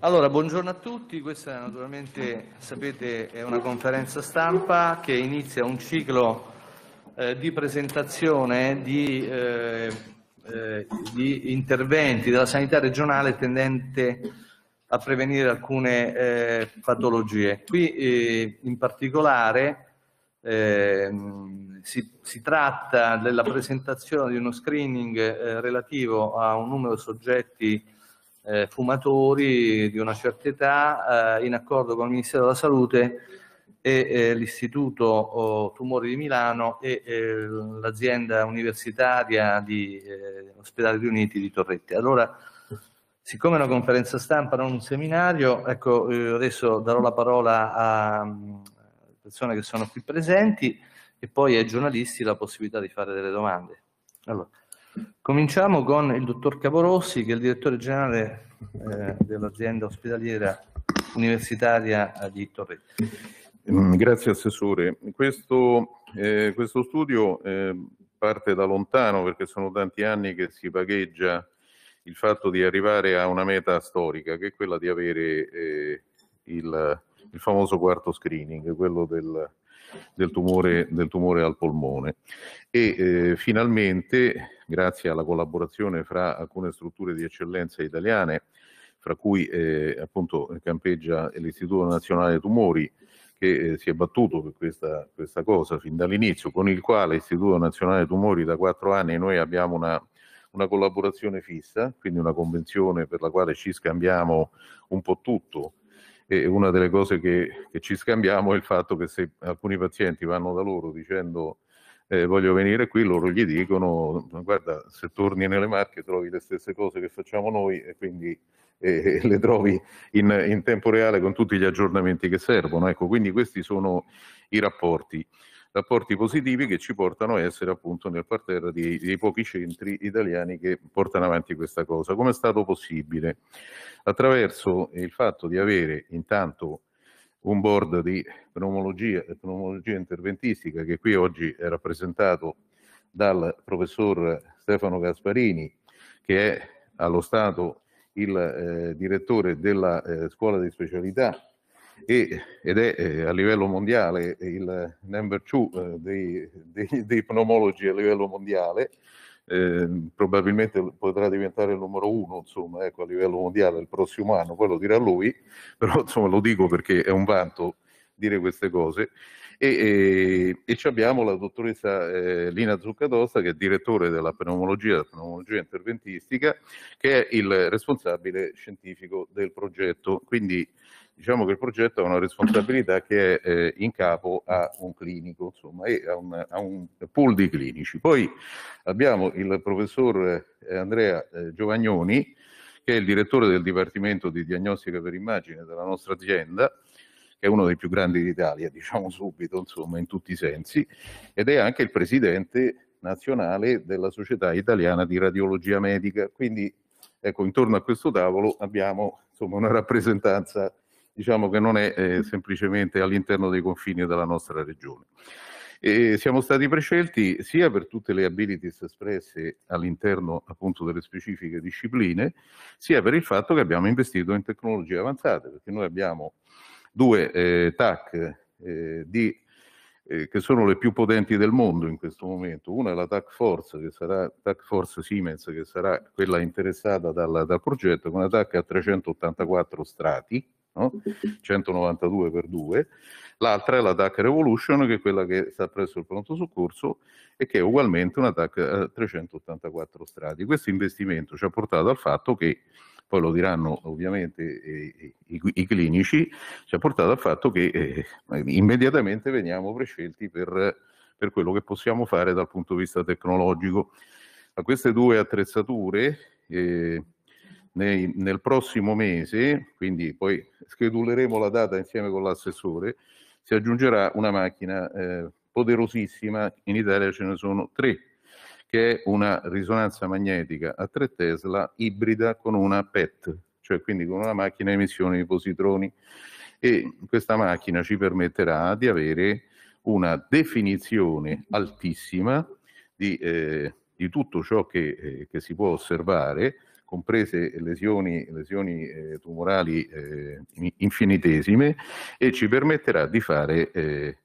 Allora, buongiorno a tutti, questa naturalmente, sapete, è una conferenza stampa che inizia un ciclo eh, di presentazione di, eh, eh, di, interventi della sanità regionale tendente a prevenire alcune eh, patologie. Qui eh, in particolare ehm, si, si, tratta della presentazione di uno screening eh, relativo a un numero di soggetti eh, fumatori di una certa età, eh, in accordo con il Ministero della Salute e eh, l'Istituto oh, Tumori di Milano e eh, l'azienda universitaria di eh, Ospedali Riuniti di Torretti. Allora, siccome è una conferenza stampa, non un seminario, ecco, eh, adesso darò la parola a mm, persone che sono qui presenti e poi ai giornalisti la possibilità di fare delle domande. Allora. Cominciamo con il dottor Caporossi, che è il direttore generale eh, dell'azienda ospedaliera universitaria di Torre. Mm, grazie Assessore. Questo, eh, questo studio eh, parte da lontano perché sono tanti anni che si pagheggia il fatto di arrivare a una meta storica, che è quella di avere eh, il, il, famoso quarto screening, quello del, del tumore, del tumore al polmone. E eh, finalmente, grazie alla collaborazione fra alcune strutture di eccellenza italiane, fra cui eh, appunto campeggia l'Istituto Nazionale Tumori, che eh, si è battuto per questa, questa, cosa fin dall'inizio, con il quale Istituto Nazionale Tumori da quattro anni noi abbiamo una, una, collaborazione fissa, quindi una convenzione per la quale ci scambiamo un po' tutto e una delle cose che, che, ci scambiamo è il fatto che se alcuni pazienti vanno da loro dicendo eh, voglio venire qui, loro gli dicono guarda se torni nelle marche trovi le stesse cose che facciamo noi e quindi eh, le trovi in, in, tempo reale con tutti gli aggiornamenti che servono. Ecco, quindi questi sono i rapporti rapporti positivi che ci portano a essere appunto nel parterre dei, dei pochi centri italiani che portano avanti questa cosa. Come è stato possibile? Attraverso il fatto di avere intanto un board di pneumologia e pneumologia interventistica che qui oggi è rappresentato dal professor Stefano Gasparini, che è allo Stato il eh, direttore della eh, scuola di specialità e, ed è eh, a livello mondiale il number two eh, dei, dei, dei, pneumologi a livello mondiale, eh, probabilmente potrà diventare il numero uno insomma, ecco, a livello mondiale il prossimo anno, poi lo dirà lui, però insomma, lo dico perché è un vanto dire queste cose. E, e, e abbiamo la dottoressa eh, Lina Zuccadosta, che è direttore della pneumologia, della pneumologia interventistica, che è il responsabile scientifico del progetto. Quindi diciamo che il progetto ha una responsabilità che è eh, in capo a un clinico, insomma, e a un, a un, pool di clinici. Poi abbiamo il professor eh, Andrea eh, Giovagnoni, che è il direttore del Dipartimento di Diagnostica per Immagine della nostra azienda, che è uno dei più grandi d'Italia, diciamo subito, insomma, in tutti i sensi, ed è anche il presidente nazionale della Società Italiana di Radiologia Medica. Quindi, ecco, intorno a questo tavolo abbiamo insomma, una rappresentanza diciamo che non è eh, mm. semplicemente all'interno dei confini della nostra regione. E siamo stati prescelti sia per tutte le abilities espresse all'interno appunto delle specifiche discipline, sia per il fatto che abbiamo investito in tecnologie avanzate, perché noi abbiamo due eh, TAC eh, di, eh, che sono le più potenti del mondo in questo momento. Una è la TAC Force, che sarà TAC Force Siemens, che sarà quella interessata dal, dal progetto, con una TAC a 384 strati, no? 192 x 2, l'altra è la DAC Revolution che è quella che sta presso il pronto soccorso e che è ugualmente una DAC a 384 eh, strati. Questo investimento ci ha portato al fatto che poi lo diranno ovviamente eh, i, i, clinici, ci ha portato al fatto che eh, immediatamente veniamo prescelti per, per, quello che possiamo fare dal punto di vista tecnologico. A queste due attrezzature, eh, nei, nel prossimo mese, quindi poi scheduleremo la data insieme con l'assessore, si aggiungerà una macchina eh, poderosissima, in Italia ce ne sono tre, che è una risonanza magnetica a 3 Tesla ibrida con una PET, cioè quindi con una macchina a emissione di positroni. E questa macchina ci permetterà di avere una definizione altissima di, eh, di tutto ciò che, eh, che si può osservare comprese lesioni, lesioni eh, tumorali eh, infinitesime e ci permetterà di fare eh,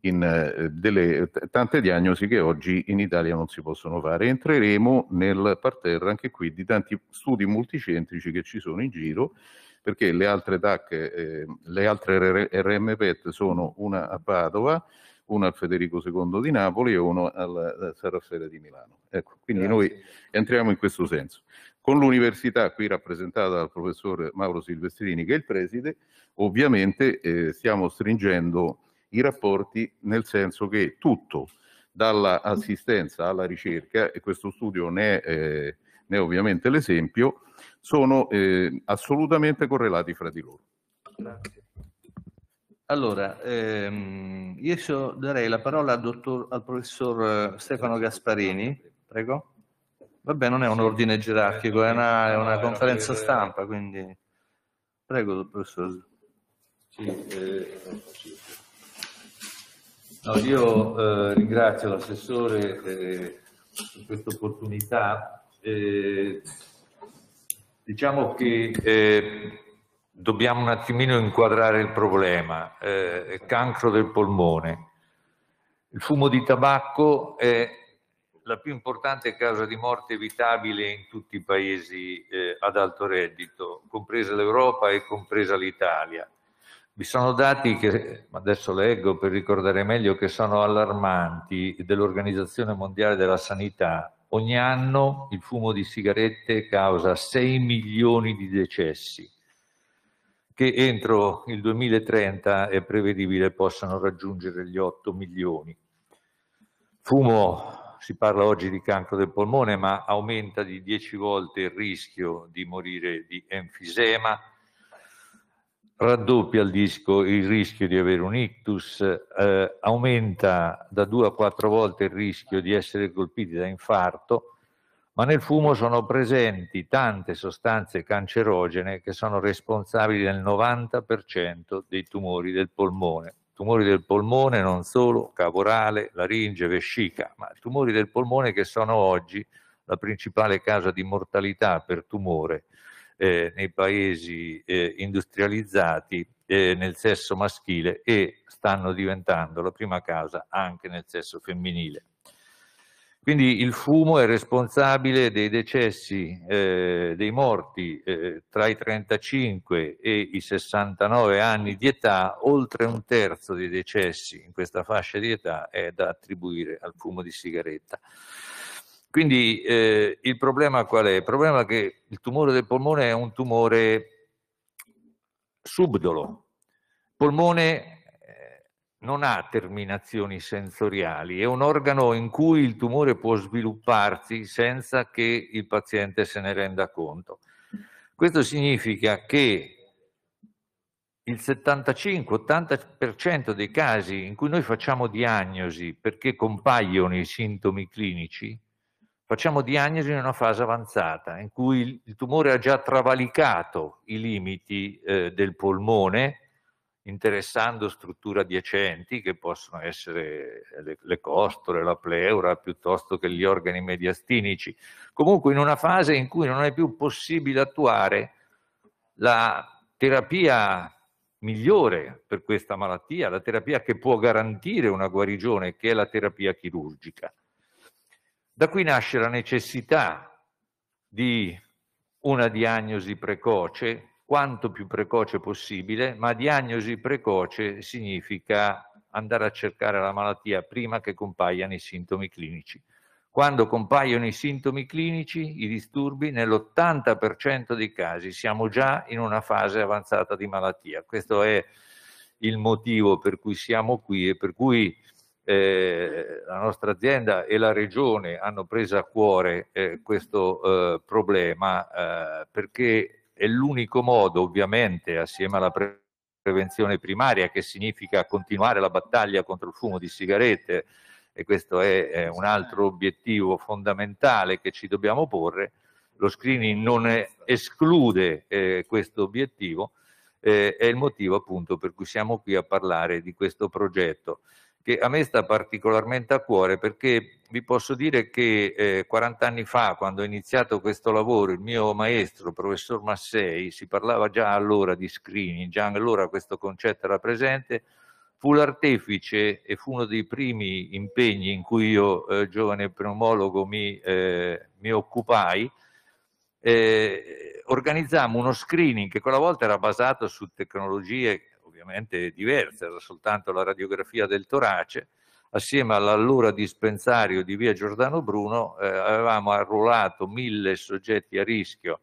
in, eh, delle, tante diagnosi che oggi in Italia non si possono fare. Entreremo nel parterre anche qui di tanti studi multicentrici che ci sono in giro perché le altre DAC, eh, le altre RM PET sono una a Padova, una al Federico II di Napoli e una al eh, San Raffaele di Milano. Ecco, quindi Grazie. noi entriamo in questo senso con l'università qui rappresentata dal professor Mauro Silvestrini che è il preside, ovviamente eh, stiamo stringendo i rapporti nel senso che tutto, dall'assistenza alla ricerca, e questo studio ne è, eh, ne è ovviamente l'esempio, sono eh, assolutamente correlati fra di loro. Grazie. Allora, ehm, io darei la parola al, dottor, al professor eh, Stefano Gasparini, prego. Vabbè, non è un ordine gerarchico, è una, è una conferenza stampa, quindi... Prego, professore. Sì, eh... no, io eh, ringrazio l'assessore eh, per questa opportunità. Eh, diciamo che eh, dobbiamo un attimino inquadrare il problema. Eh, cancro del polmone. Il fumo di tabacco è la più importante causa di morte evitabile in tutti i paesi eh, ad alto reddito, compresa l'Europa e compresa l'Italia. Vi sono dati che adesso leggo per ricordare meglio che sono allarmanti dell'Organizzazione Mondiale della Sanità. Ogni anno il fumo di sigarette causa 6 milioni di decessi che entro il 2030 è prevedibile possano raggiungere gli 8 milioni. Fumo si parla oggi di cancro del polmone, ma aumenta di 10 volte il rischio di morire di enfisema, raddoppia il, disco, il rischio di avere un ictus, eh, aumenta da 2 a 4 volte il rischio di essere colpiti da infarto, ma nel fumo sono presenti tante sostanze cancerogene che sono responsabili del 90% dei tumori del polmone tumori del polmone non solo, caporale, laringe, vescica, ma tumori del polmone che sono oggi la principale causa di mortalità per tumore eh, nei paesi eh, industrializzati eh, nel sesso maschile e stanno diventando la prima causa anche nel sesso femminile. Quindi il fumo è responsabile dei decessi eh, dei morti eh, tra i 35 e i 69 anni di età, oltre un terzo dei decessi in questa fascia di età è da attribuire al fumo di sigaretta. Quindi eh, il problema qual è? Il problema è che il tumore del polmone è un tumore subdolo. Polmone non ha terminazioni sensoriali, è un organo in cui il tumore può svilupparsi senza che il paziente se ne renda conto. Questo significa che il 75-80% dei casi in cui noi facciamo diagnosi perché compaiono i sintomi clinici, facciamo diagnosi in una fase avanzata, in cui il tumore ha già travalicato i limiti eh, del polmone interessando strutture adiacenti che possono essere eh, le, le costole, la pleura, piuttosto che gli organi mediastinici. Comunque in una fase in cui non è più possibile attuare la terapia migliore per questa malattia, la terapia che può garantire una guarigione, che è la terapia chirurgica. Da qui nasce la necessità di una diagnosi precoce quanto più precoce possibile, ma diagnosi precoce significa andare a cercare la malattia prima che compaiano i sintomi clinici. Quando compaiono i sintomi clinici, i disturbi, nell'80% dei casi siamo già in una fase avanzata di malattia. Questo è il motivo per cui siamo qui e per cui eh, la nostra azienda e la regione hanno preso a cuore eh, questo eh, problema eh, perché è l'unico modo, ovviamente, assieme alla prevenzione primaria, che significa continuare la battaglia contro il fumo di sigarette, e questo è, è un altro obiettivo fondamentale che ci dobbiamo porre, lo screening non è, esclude eh, questo obiettivo, eh, è il motivo appunto per cui siamo qui a parlare di questo progetto che a me sta particolarmente a cuore perché vi posso dire che eh, 40 anni fa, quando ho iniziato questo lavoro, il mio maestro, il professor Massei, si parlava già allora di screening, già allora questo concetto era presente, fu l'artefice e fu uno dei primi impegni in cui io, eh, giovane pneumologo, mi, eh, mi occupai. Eh, organizzammo uno screening che quella volta era basato su tecnologie ovviamente diversa, era soltanto la radiografia del torace, assieme all'allora dispensario di via Giordano Bruno eh, avevamo arruolato mille soggetti a rischio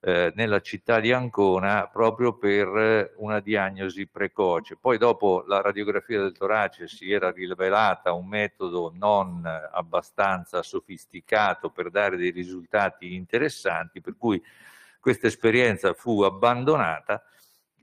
eh, nella città di Ancona proprio per eh, una diagnosi precoce. Poi dopo la radiografia del torace si era rivelata un metodo non abbastanza sofisticato per dare dei risultati interessanti, per cui questa esperienza fu abbandonata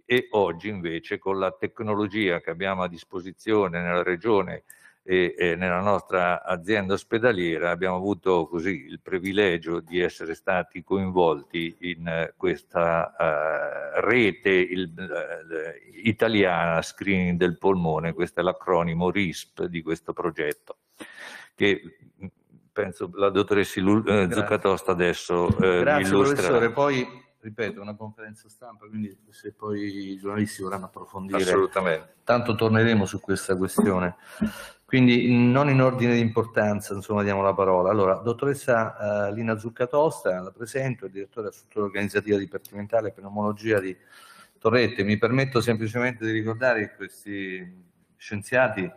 e oggi invece con la tecnologia che abbiamo a disposizione nella regione e, e nella nostra azienda ospedaliera abbiamo avuto così il privilegio di essere stati coinvolti in eh, questa uh, rete il, uh, italiana screening del polmone, questo è l'acronimo RISP di questo progetto che mm, penso la dottoressa Zuccatosta adesso eh, Grazie illustrerà. professore, poi ripeto, è una conferenza stampa, quindi se poi i giornalisti vorranno approfondire, Assolutamente. tanto torneremo su questa questione. Quindi non in ordine di importanza, insomma, diamo la parola. Allora, dottoressa eh, Lina Zuccatosta, la presento, è direttore della struttura organizzativa dipartimentale per pneumologia di Torrette. Mi permetto semplicemente di ricordare che questi scienziati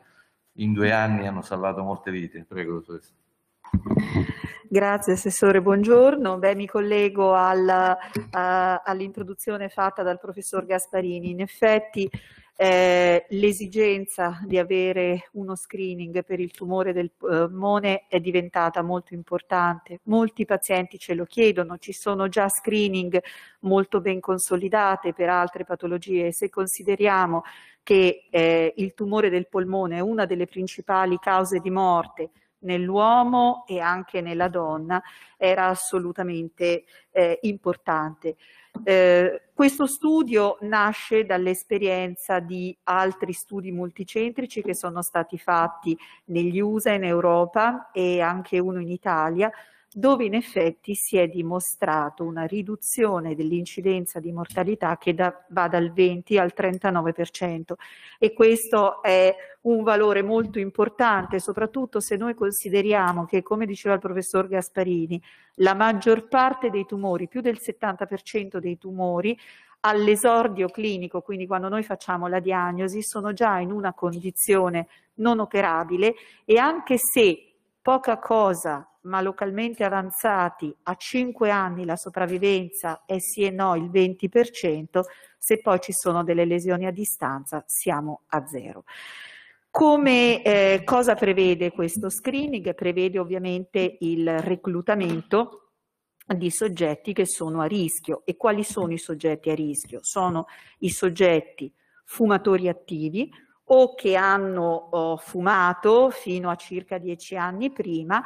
in due anni hanno salvato molte vite. Prego, dottoressa. Grazie Assessore, buongiorno. Beh, mi collego al, uh, all'introduzione fatta dal Professor Gasparini. In effetti eh, l'esigenza di avere uno screening per il tumore del eh, polmone è diventata molto importante. Molti pazienti ce lo chiedono, ci sono già screening molto ben consolidate per altre patologie. Se consideriamo che eh, il tumore del polmone è una delle principali cause di morte, nell'uomo e anche nella donna era assolutamente eh, importante. Eh, questo studio nasce dall'esperienza di altri studi multicentrici che sono stati fatti negli USA in Europa e anche uno in Italia dove in effetti si è dimostrato una riduzione dell'incidenza di mortalità che da, va dal 20 al 39% e questo è un valore molto importante, soprattutto se noi consideriamo che, come diceva il professor Gasparini, la maggior parte dei tumori, più del 70% dei tumori, all'esordio clinico, quindi quando noi facciamo la diagnosi, sono già in una condizione non operabile e anche se poca cosa ma localmente avanzati a 5 anni la sopravvivenza è sì e no il 20%, se poi ci sono delle lesioni a distanza siamo a zero. Come eh, cosa prevede questo screening? Prevede ovviamente il reclutamento di soggetti che sono a rischio. E quali sono i soggetti a rischio? Sono i soggetti fumatori attivi o che hanno oh, fumato fino a circa 10 anni prima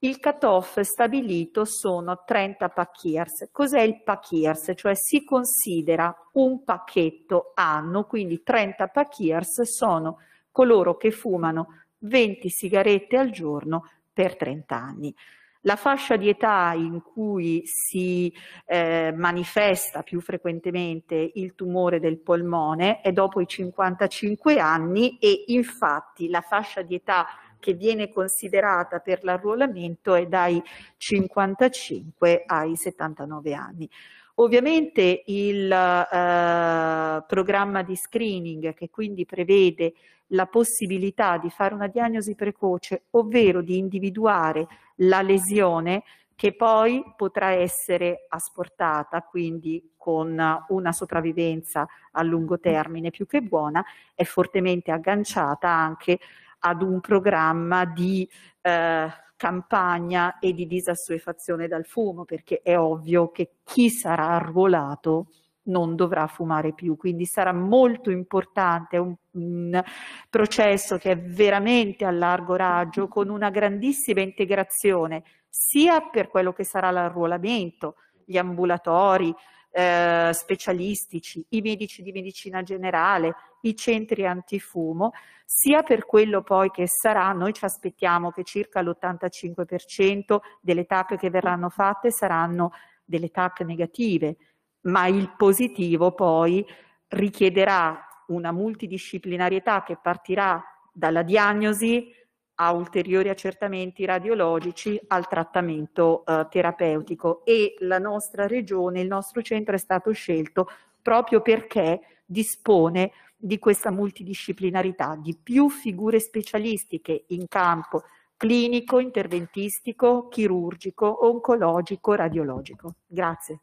il cutoff stabilito sono 30 pacchiers. Cos'è il pacchiers? Cioè si considera un pacchetto anno, quindi 30 pacchiers sono coloro che fumano 20 sigarette al giorno per 30 anni. La fascia di età in cui si eh, manifesta più frequentemente il tumore del polmone è dopo i 55 anni e infatti la fascia di età che viene considerata per l'arruolamento è dai 55 ai 79 anni. Ovviamente il eh, programma di screening che quindi prevede la possibilità di fare una diagnosi precoce, ovvero di individuare la lesione che poi potrà essere asportata, quindi con una sopravvivenza a lungo termine più che buona, è fortemente agganciata anche ad un programma di eh, campagna e di disassuefazione dal fumo, perché è ovvio che chi sarà arruolato non dovrà fumare più, quindi sarà molto importante un, un, processo che è veramente a largo raggio con una grandissima integrazione sia per quello che sarà l'arruolamento, gli ambulatori, eh, specialistici, i medici di medicina generale, i centri antifumo, sia per quello poi che sarà, noi ci aspettiamo che circa l'85% delle TAC che verranno fatte saranno delle TAC negative, ma il positivo poi richiederà una multidisciplinarietà che partirà dalla diagnosi, a ulteriori accertamenti radiologici al trattamento eh, terapeutico e la nostra regione, il nostro centro è stato scelto proprio perché dispone di questa multidisciplinarità, di più figure specialistiche in campo clinico, interventistico, chirurgico, oncologico, radiologico. Grazie.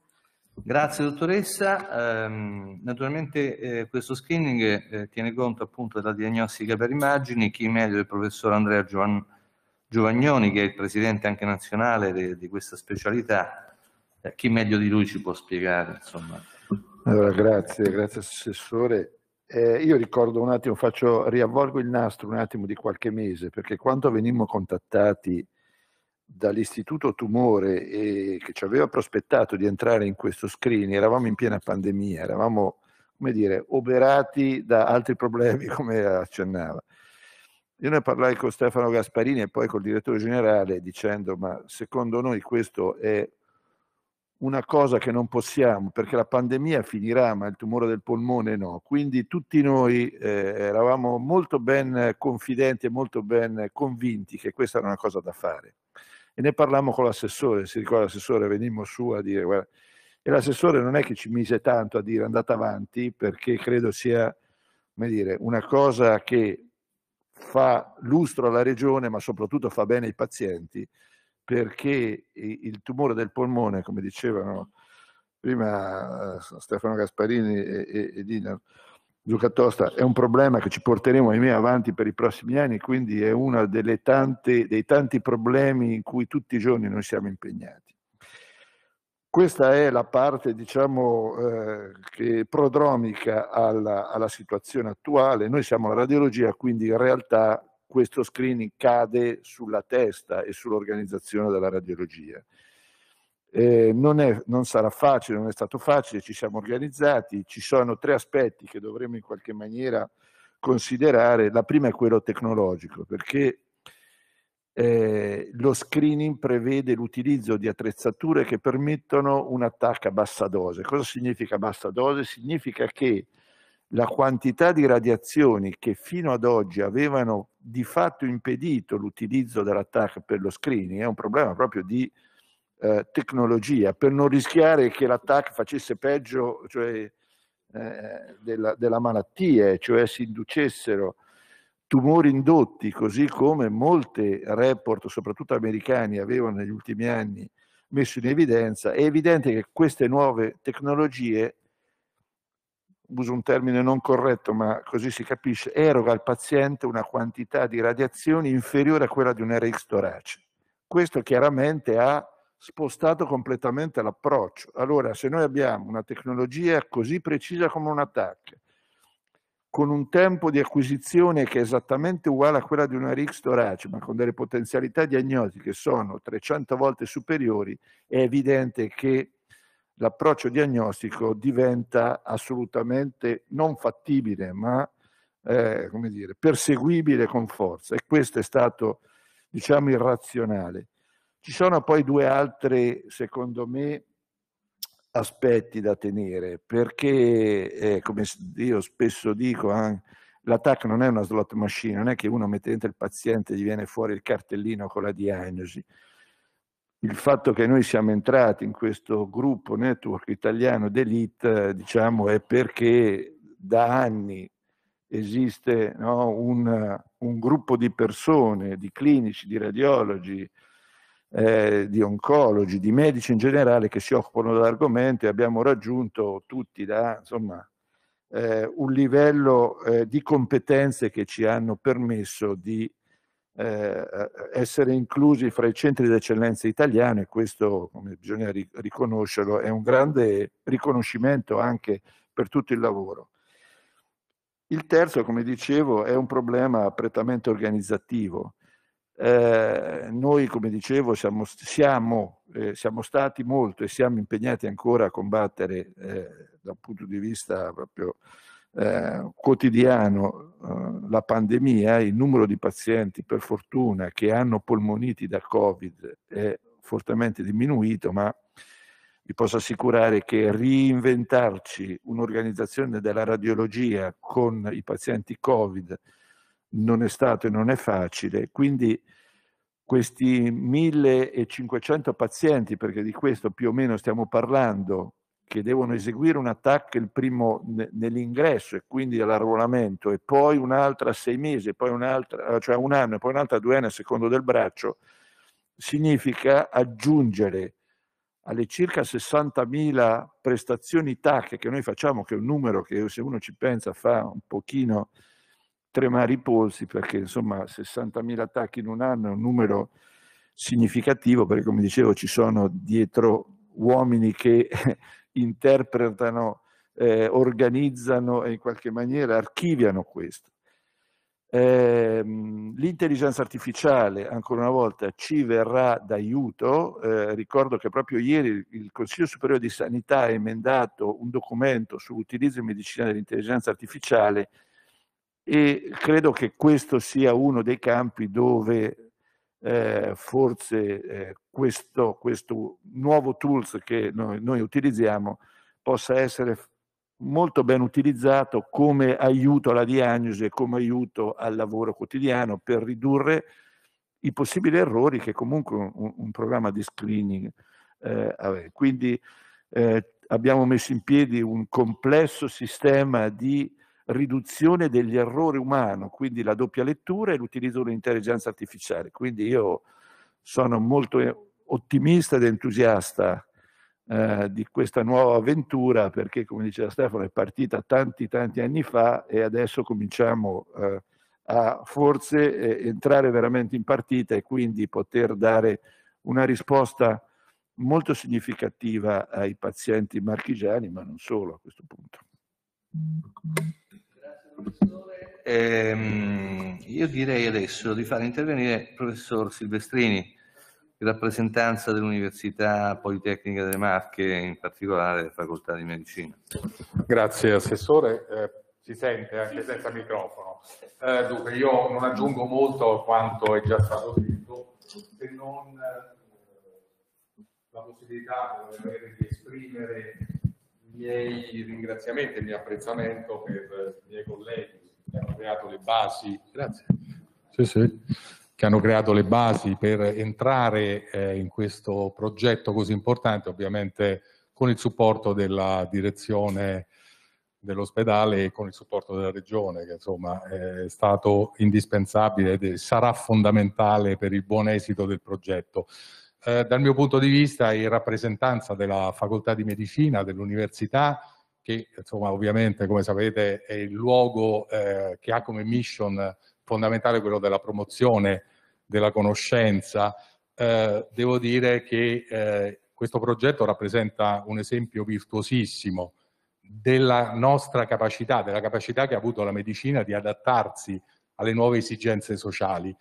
Grazie dottoressa, ehm, naturalmente eh, questo screening eh, tiene conto appunto della diagnostica per immagini, chi meglio è il professor Andrea Giovagnoni che è il presidente anche nazionale di questa specialità, eh, chi meglio di lui ci può spiegare insomma. Allora, grazie, grazie assessore. io ricordo un attimo, faccio, riavvolgo il nastro un attimo di qualche mese perché quando venimmo contattati dall'istituto tumore e che ci aveva prospettato di entrare in questo screening, eravamo in piena pandemia, eravamo, come dire, oberati da altri problemi, come accennava. Io ne parlai con Stefano Gasparini e poi col direttore generale dicendo, ma secondo noi questo è una cosa che non possiamo, perché la pandemia finirà, ma il tumore del polmone no. Quindi tutti noi eh, eravamo molto ben confidenti e molto ben convinti che questa era una cosa da fare e ne parlammo con l'assessore, si ricorda l'assessore, venimmo su a dire, guarda, e l'assessore non è che ci mise tanto a dire andate avanti perché credo sia dire, una cosa che fa lustro alla regione ma soprattutto fa bene ai pazienti perché il tumore del polmone, come dicevano prima eh, Stefano Gasparini e, e, e Dina, Luca Tosta, è un problema che ci porteremo ahimè avanti per i prossimi anni, quindi è uno dei tanti problemi in cui tutti i giorni noi siamo impegnati. Questa è la parte, diciamo, eh, prodromica alla, alla situazione attuale. Noi siamo la radiologia, quindi in realtà questo screening cade sulla testa e sull'organizzazione della radiologia. Eh, non, è, non, sarà facile, non è stato facile, ci siamo organizzati, ci sono tre aspetti che dovremmo in qualche maniera considerare. La prima è quello tecnologico, perché eh, lo screening prevede l'utilizzo di attrezzature che permettono un attacco a bassa dose. Cosa significa bassa dose? Significa che la quantità di radiazioni che fino ad oggi avevano di fatto impedito l'utilizzo dell'attacco per lo screening è un problema proprio di eh, tecnologia per non rischiare che l'attacco facesse peggio cioè, eh, della, della, malattia, cioè si inducessero tumori indotti, così come molti report, soprattutto americani, avevano negli ultimi anni messo in evidenza, è evidente che queste nuove tecnologie, uso un termine non corretto ma così si capisce, eroga al paziente una quantità di radiazioni inferiore a quella di un RX torace. Questo chiaramente ha spostato completamente l'approccio. Allora, se noi abbiamo una tecnologia così precisa come un attacco, con un tempo di acquisizione che è esattamente uguale a quella di una RX torace, ma con delle potenzialità diagnostiche che sono 300 volte superiori, è evidente che l'approccio diagnostico diventa assolutamente non fattibile, ma eh, come dire, perseguibile con forza. E questo è stato, diciamo, irrazionale. Ci sono poi due altri, secondo me, aspetti da tenere, perché eh, come io spesso dico, eh, l'attacco non è una slot machine, non è che uno mette dentro il paziente e gli viene fuori il cartellino con la diagnosi. Il fatto che noi siamo entrati in questo gruppo network italiano d'elite, diciamo, è perché da anni esiste no, un, un, gruppo di persone, di clinici, di radiologi, eh, di oncologi, di medici in generale che si occupano dell'argomento e abbiamo raggiunto tutti da, insomma, eh, un livello eh, di competenze che ci hanno permesso di eh, essere inclusi fra i centri d'eccellenza italiani e questo, come bisogna riconoscerlo, è un grande riconoscimento anche per tutto il lavoro. Il terzo, come dicevo, è un problema prettamente organizzativo. Eh, noi, come dicevo, siamo, siamo, eh, siamo, stati molto e siamo impegnati ancora a combattere eh, da punto di vista proprio eh, quotidiano eh, la pandemia. Il numero di pazienti, per fortuna, che hanno polmoniti da Covid è fortemente diminuito, ma vi posso assicurare che reinventarci un'organizzazione della radiologia con i pazienti Covid non è stato e non è facile. Quindi questi 1500 pazienti, perché di questo più o meno stiamo parlando, che devono eseguire un attacco il primo nell'ingresso e quindi all'arruolamento e poi un'altra a sei mesi, poi un'altra, eh, cioè un anno e poi un'altra a due anni a secondo del braccio, significa aggiungere alle circa 60.000 prestazioni TAC che noi facciamo, che è un numero che se uno ci pensa fa un pochino tremare i polsi, perché insomma 60.000 attacchi in un anno è un numero significativo, perché come dicevo ci sono dietro uomini che interpretano, eh, organizzano e in qualche maniera archiviano questo. Eh, l'intelligenza artificiale, ancora una volta, ci verrà d'aiuto. Eh, ricordo che proprio ieri il Consiglio Superiore di Sanità ha emendato un documento sull'utilizzo in medicina dell'intelligenza artificiale e credo che questo sia uno dei campi dove eh, forse eh, questo, questo, nuovo tools che noi, noi, utilizziamo possa essere molto ben utilizzato come aiuto alla diagnosi e come aiuto al lavoro quotidiano per ridurre i possibili errori che comunque un, un programma di screening eh, aveva. Quindi eh, abbiamo messo in piedi un complesso sistema di riduzione degli errori umani, quindi la doppia lettura e l'utilizzo dell'intelligenza artificiale. Quindi io sono molto eh, ottimista ed entusiasta eh, di questa nuova avventura perché, come diceva Stefano, è partita tanti tanti anni fa e adesso cominciamo eh, a forse eh, entrare veramente in partita e quindi poter dare una risposta molto significativa ai pazienti marchigiani, ma non solo a questo punto. Ehm, io direi adesso di far intervenire il professor Silvestrini, in rappresentanza dell'Università Politecnica delle Marche, in particolare della Facoltà di Medicina. Grazie Assessore. Eh, si sente anche sì, senza sì. microfono. Eh, dunque, io non aggiungo molto a quanto è già stato detto, se non eh, la possibilità di esprimere miei ringraziamenti e il mio apprezzamento per i miei colleghi che hanno creato le basi, sì, sì. Hanno creato le basi per entrare eh, in questo progetto così importante, ovviamente con il supporto della direzione dell'ospedale e con il supporto della regione, che insomma è stato indispensabile ed sarà fondamentale per il buon esito del progetto. Eh, dal mio punto di vista in rappresentanza della facoltà di medicina dell'università, che insomma, ovviamente come sapete è il luogo eh, che ha come mission fondamentale quello della promozione della conoscenza, eh, devo dire che eh, questo progetto rappresenta un esempio virtuosissimo della nostra capacità, della capacità che ha avuto la medicina di adattarsi alle nuove esigenze sociali.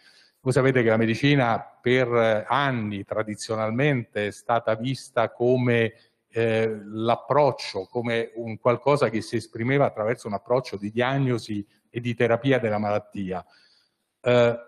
Voi sapete che la medicina per eh, anni tradizionalmente è stata vista come eh, l'approccio, come un qualcosa che si esprimeva attraverso un approccio di diagnosi e di terapia della malattia. Eh,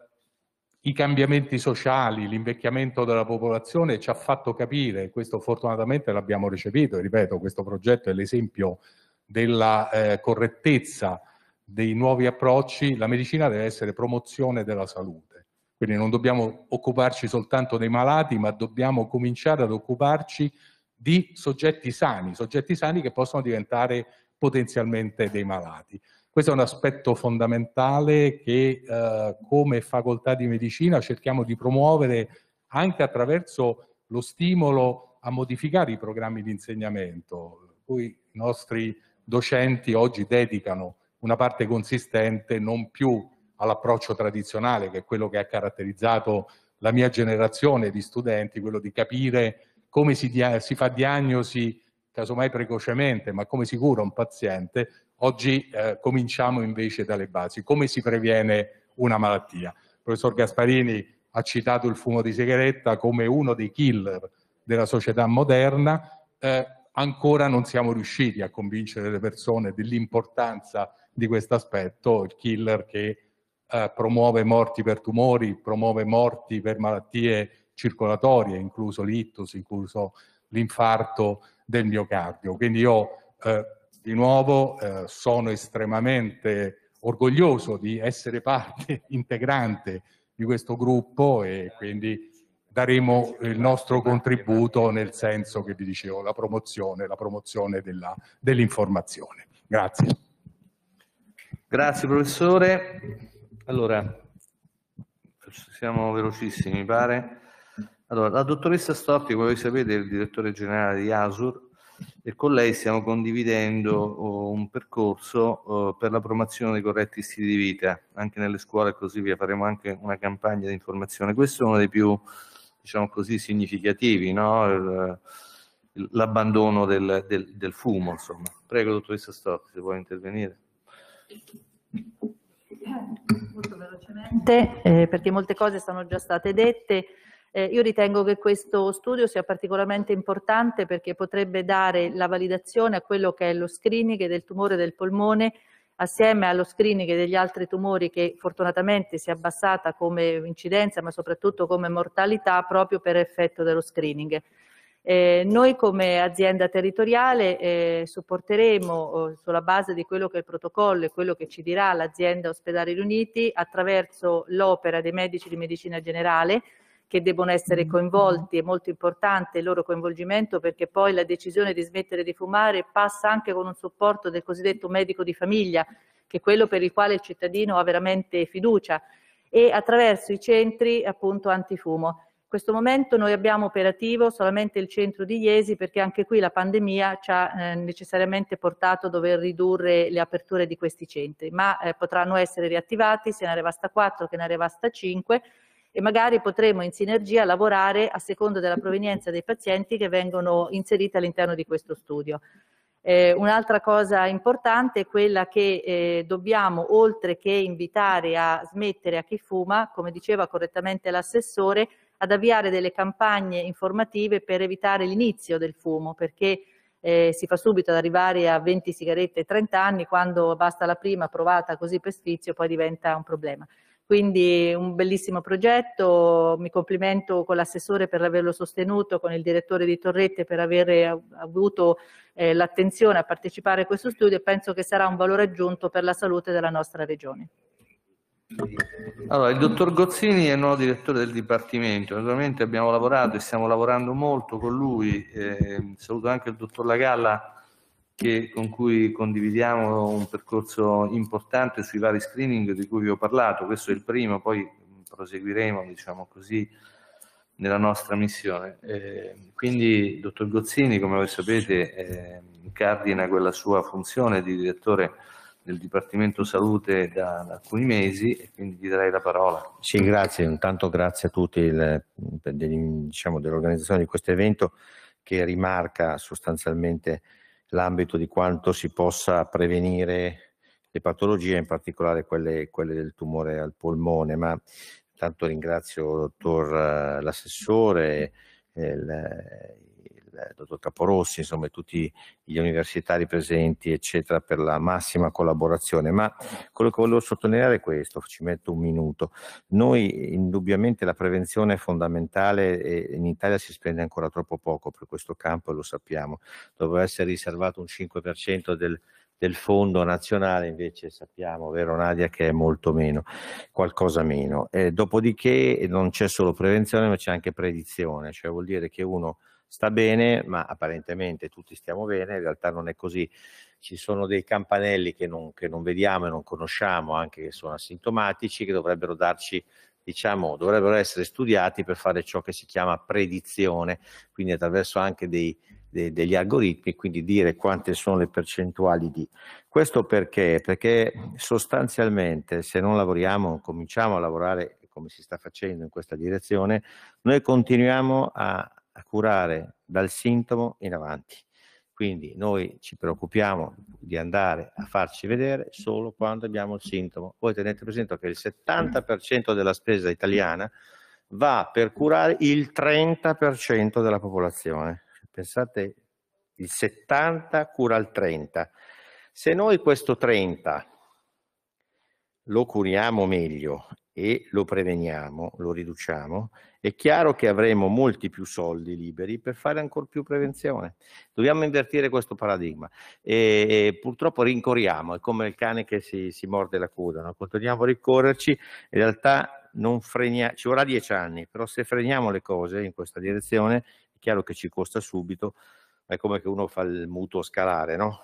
I cambiamenti sociali, l'invecchiamento della popolazione ci ha fatto capire, questo fortunatamente l'abbiamo recepito, ripeto, questo progetto è l'esempio della eh, correttezza dei nuovi approcci, la medicina deve essere promozione della salute quindi non dobbiamo occuparci soltanto dei malati, ma dobbiamo cominciare ad occuparci di soggetti sani, soggetti sani che possono diventare potenzialmente dei malati. Questo è un aspetto fondamentale che eh, come facoltà di medicina cerchiamo di promuovere anche attraverso lo stimolo a modificare i programmi di insegnamento, cui i nostri docenti oggi dedicano una parte consistente non più all'approccio tradizionale, che è quello che ha caratterizzato la mia generazione di studenti, quello di capire come si, dia- si fa diagnosi, casomai precocemente, ma come si cura un paziente, oggi eh, cominciamo invece dalle basi, come si previene una malattia. Il professor Gasparini ha citato il fumo di sigaretta come uno dei killer della società moderna, eh, ancora non siamo riusciti a convincere le persone dell'importanza di questo aspetto, il killer che eh, promuove morti per tumori, promuove morti per malattie circolatorie, incluso l'ittus, incluso l'infarto del miocardio. Quindi io eh, di nuovo eh, sono estremamente orgoglioso di essere parte integrante di questo gruppo e quindi daremo il nostro contributo nel senso che vi dicevo, la promozione, la promozione della, dell'informazione. Grazie. Grazie professore. Allora, siamo velocissimi, mi pare. Allora, la dottoressa Storti, come voi sapete, è il direttore generale di ASUR e con lei stiamo condividendo oh, un percorso oh, per la promozione dei corretti stili di vita, anche nelle scuole e così via. Faremo anche una campagna di informazione. Questo è uno dei più, diciamo così, significativi, no? l'abbandono del, del, del fumo, insomma. Prego, dottoressa Storti, se vuoi intervenire. Grazie molto velocemente eh, perché molte cose sono già state dette. Eh, io ritengo che questo studio sia particolarmente importante perché potrebbe dare la validazione a quello che è lo screening del tumore del polmone assieme allo screening degli altri tumori che fortunatamente si è abbassata come incidenza ma soprattutto come mortalità proprio per effetto dello screening. Eh, noi come azienda territoriale eh, supporteremo eh, sulla base di quello che è il protocollo e quello che ci dirà l'azienda Ospedali Riuniti attraverso l'opera dei medici di medicina generale che devono essere mm-hmm. coinvolti, è molto importante il loro coinvolgimento perché poi la decisione di smettere di fumare passa anche con un supporto del cosiddetto medico di famiglia, che è quello per il quale il cittadino ha veramente fiducia, e attraverso i centri appunto antifumo questo momento noi abbiamo operativo solamente il centro di Iesi perché anche qui la pandemia ci ha eh, necessariamente portato a dover ridurre le aperture di questi centri, ma eh, potranno essere riattivati sia ne Revasta 4 che ne Revasta 5 e magari potremo in sinergia lavorare a seconda della provenienza dei pazienti che vengono inseriti all'interno di questo studio. Eh, un'altra cosa importante è quella che eh, dobbiamo, oltre che invitare a smettere a chi fuma, come diceva correttamente l'assessore, ad avviare delle campagne informative per evitare l'inizio del fumo, perché eh, si fa subito ad arrivare a 20 sigarette e 30 anni, quando basta la prima provata così per sfizio poi diventa un problema. Quindi un bellissimo progetto, mi complimento con l'assessore per averlo sostenuto, con il direttore di Torrette per aver avuto eh, l'attenzione a partecipare a questo studio e penso che sarà un valore aggiunto per la salute della nostra regione. Allora, il dottor Gozzini è il nuovo direttore del Dipartimento, naturalmente abbiamo lavorato e stiamo lavorando molto con lui, eh, saluto anche il dottor Lagalla che, con cui condividiamo un percorso importante sui vari screening di cui vi ho parlato, questo è il primo, poi proseguiremo diciamo così, nella nostra missione. Eh, quindi, dottor Gozzini, come voi sapete, eh, incardina quella sua funzione di direttore del Dipartimento Salute da, da, alcuni mesi e quindi gli darei la parola. Sì, grazie. Intanto grazie a tutti il, diciamo, dell'organizzazione di questo evento che rimarca sostanzialmente l'ambito di quanto si possa prevenire le patologie, in particolare quelle, quelle del tumore al polmone. Ma intanto ringrazio il dottor eh, l'assessore, il, eh, dottor Caporossi, insomma tutti gli universitari presenti, eccetera, per la massima collaborazione. Ma quello che volevo sottolineare è questo, ci metto un minuto. Noi indubbiamente la prevenzione è fondamentale e in Italia si spende ancora troppo poco per questo campo e lo sappiamo. Doveva essere riservato un 5% del del fondo nazionale invece sappiamo, vero Nadia, che è molto meno, qualcosa meno. Eh, dopodiché non c'è solo prevenzione ma c'è anche predizione, cioè vuol dire che uno sta bene, ma apparentemente tutti stiamo bene, in realtà non è così. Ci sono dei campanelli che non, che non vediamo e non conosciamo, anche che sono asintomatici, che dovrebbero darci diciamo, dovrebbero essere studiati per fare ciò che si chiama predizione, quindi attraverso anche dei, de, degli algoritmi, quindi dire quante sono le percentuali di. Questo perché? Perché sostanzialmente se non lavoriamo, non cominciamo a lavorare come si sta facendo in questa direzione, noi continuiamo a, a curare dal sintomo in avanti. Quindi noi ci preoccupiamo di andare a farci vedere solo quando abbiamo il sintomo. Voi tenete presente che il 70% della spesa italiana va per curare il 30% della popolazione. Pensate, il 70 cura il 30. Se noi questo 30 lo curiamo meglio e lo preveniamo, lo riduciamo, è chiaro che avremo molti più soldi liberi per fare ancora più prevenzione. Dobbiamo invertire questo paradigma e, e purtroppo rincorriamo, è come il cane che si, si morde la coda, no? continuiamo a ricorrerci, in realtà non freniamo, ci vorrà dieci anni, però se freniamo le cose in questa direzione è chiaro che ci costa subito, è come che uno fa il mutuo scalare, no?